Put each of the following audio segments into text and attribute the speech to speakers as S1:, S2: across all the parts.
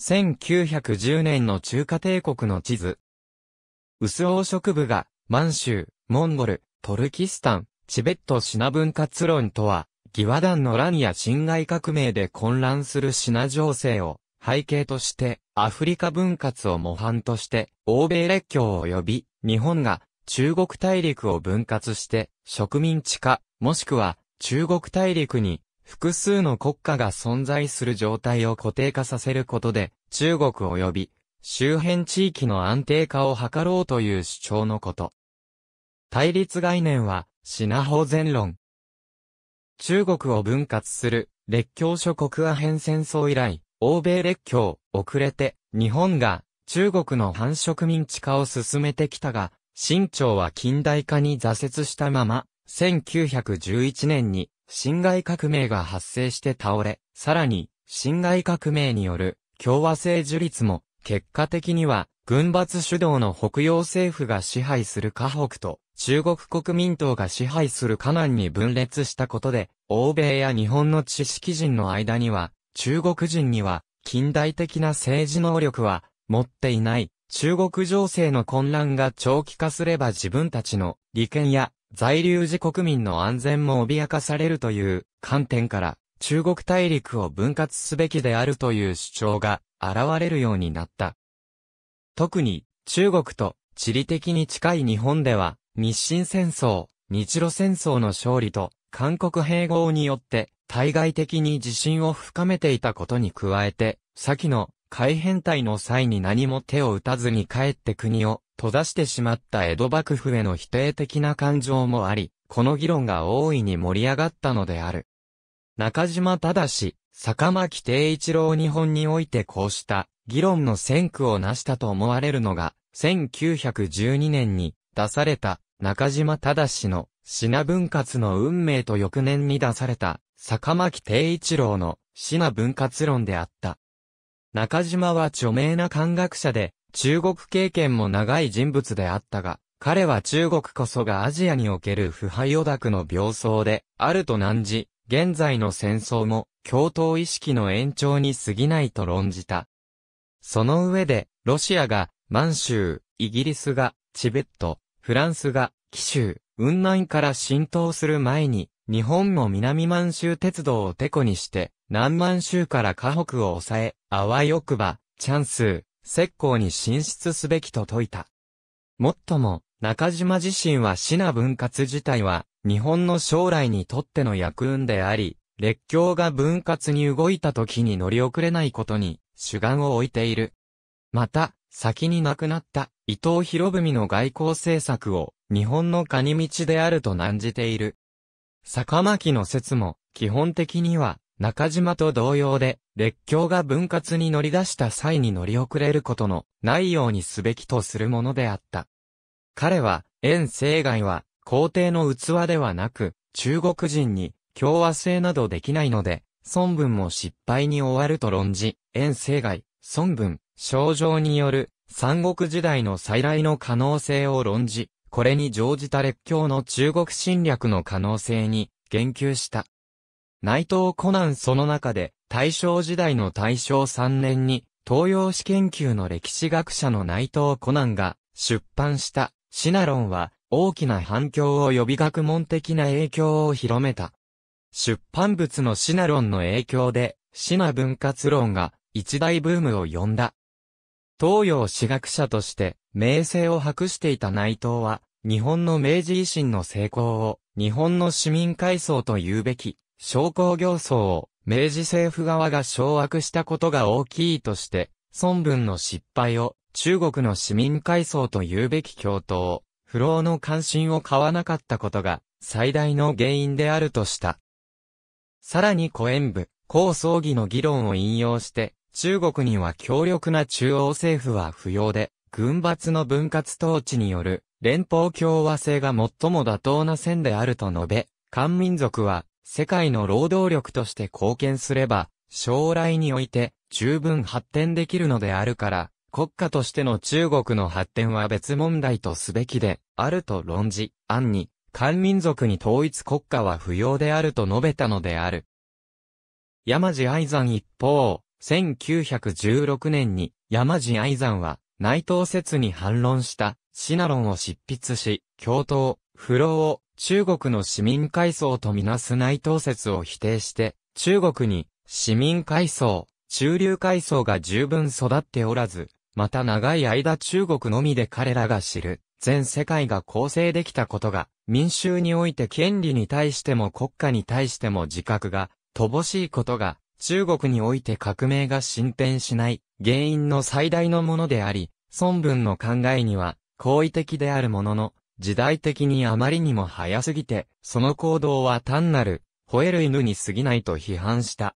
S1: 1910年の中華帝国の地図。薄黄色部が、満州、モンゴル、トルキスタン、チベットシナ分割論とは、義和団の乱や侵害革命で混乱する品情勢を背景として、アフリカ分割を模範として、欧米列強を呼び、日本が中国大陸を分割して、植民地化、もしくは中国大陸に複数の国家が存在する状態を固定化させることで、中国及び周辺地域の安定化を図ろうという主張のこと。対立概念は、シナホ全論。中国を分割する、列強諸国アヘン戦争以来、欧米列強、遅れて、日本が、中国の繁殖民地化を進めてきたが、清朝は近代化に挫折したまま、1911年に辛亥革命が発生して倒れ、さらに、辛亥革命による共和制樹立も、結果的には、軍閥主導の北洋政府が支配する河北と、中国国民党が支配する河南に分裂したことで、欧米や日本の知識人の間には、中国人には、近代的な政治能力は、持っていない、中国情勢の混乱が長期化すれば自分たちの利権や在留時国民の安全も脅かされるという観点から中国大陸を分割すべきであるという主張が現れるようになった。特に中国と地理的に近い日本では日清戦争、日露戦争の勝利と韓国併合によって対外的に自信を深めていたことに加えて、先の改変態の際に何も手を打たずに帰って国を閉ざしてしまった江戸幕府への否定的な感情もあり、この議論が大いに盛り上がったのである。中島忠、坂巻定一郎日本においてこうした議論の先駆を成したと思われるのが、1912年に出された中島忠の品分割の運命と翌年に出された坂巻定一郎の品分割論であった。中島は著名な漢学者で、中国経験も長い人物であったが、彼は中国こそがアジアにおける腐敗オダクの病巣で、あると難じ、現在の戦争も、共闘意識の延長に過ぎないと論じた。その上で、ロシアが、満州、イギリスが、チベット、フランスが、紀州、雲南から浸透する前に、日本も南満州鉄道をテコにして、南満州から河北を抑え、あわよくば、チャンス、石膏に進出すべきと説いた。もっとも、中島自身はシナ分割自体は、日本の将来にとっての役運であり、列強が分割に動いた時に乗り遅れないことに、主眼を置いている。また、先に亡くなった伊藤博文の外交政策を日本のカニ道であると難じている。坂巻の説も基本的には中島と同様で、列強が分割に乗り出した際に乗り遅れることのないようにすべきとするものであった。彼は、遠征外は、皇帝の器ではなく、中国人に共和制などできないので、孫文も失敗に終わると論じ、遠征外、孫文、症状による、三国時代の再来の可能性を論じ、これに乗じた列強の中国侵略の可能性に言及した。内藤コナンその中で、大正時代の大正3年に、東洋史研究の歴史学者の内藤コナンが出版したシナロンは大きな反響を呼び学問的な影響を広めた。出版物のシナロンの影響でシナ分割論が一大ブームを呼んだ。東洋史学者として名声を博していた内藤は日本の明治維新の成功を日本の市民階層と言うべき商工業層を明治政府側が掌握したことが大きいとして、孫文の失敗を中国の市民階層と言うべき共闘、不老の関心を買わなかったことが最大の原因であるとした。さらに古演部、高葬儀の議論を引用して、中国には強力な中央政府は不要で、軍閥の分割統治による連邦共和制が最も妥当な線であると述べ、漢民族は世界の労働力として貢献すれば、将来において十分発展できるのであるから、国家としての中国の発展は別問題とすべきで、あると論じ、暗に、漢民族に統一国家は不要であると述べたのである。山地愛山一方、1916年に山地愛山は内藤説に反論したシナロンを執筆し、共闘、不老を中国の市民階層とみなす内藤説を否定して、中国に市民階層、中流階層が十分育っておらず、また長い間中国のみで彼らが知る、全世界が構成できたことが、民衆において権利に対しても国家に対しても自覚が、乏しいことが、中国において革命が進展しない、原因の最大のものであり、孫文の考えには、好意的であるものの、時代的にあまりにも早すぎて、その行動は単なる、吠える犬に過ぎないと批判した。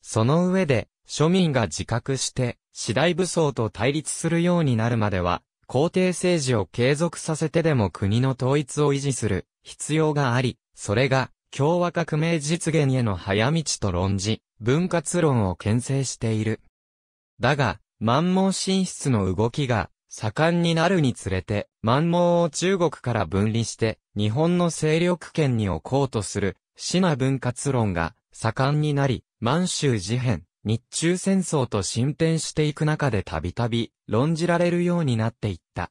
S1: その上で、庶民が自覚して、次第武装と対立するようになるまでは、皇帝政治を継続させてでも国の統一を維持する必要があり、それが共和革命実現への早道と論じ、分割論を牽制している。だが、満蒙進出の動きが盛んになるにつれて、満蒙を中国から分離して、日本の勢力圏に置こうとする、シナ分割論が盛んになり、満州事変、日中戦争と進展していく中でたびたび論じられるようになっていった。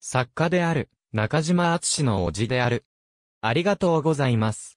S1: 作家である、中島敦の叔父である。ありがとうございます。